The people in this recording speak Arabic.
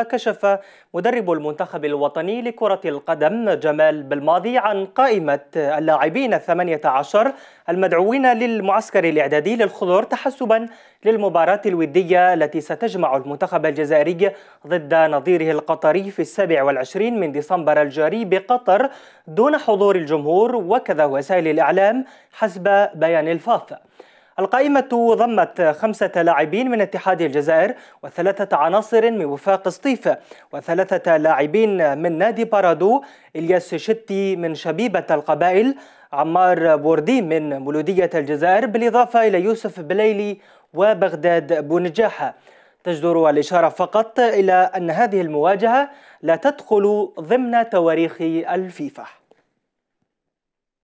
كشف مدرب المنتخب الوطني لكرة القدم جمال بالماضي عن قائمة اللاعبين الثمانية عشر المدعوين للمعسكر الإعدادي للخضر تحسبا للمباراة الودية التي ستجمع المنتخب الجزائري ضد نظيره القطري في السابع والعشرين من ديسمبر الجاري بقطر دون حضور الجمهور وكذا وسائل الإعلام حسب بيان الفاف القائمة ضمت خمسة لاعبين من اتحاد الجزائر وثلاثة عناصر من وفاق سطيف وثلاثة لاعبين من نادي بارادو إلياس شتي من شبيبة القبائل عمار بوردي من مولودية الجزائر بالإضافة إلى يوسف بليلي وبغداد بونجاحة تجدر الإشارة فقط إلى أن هذه المواجهة لا تدخل ضمن تواريخ الفيفا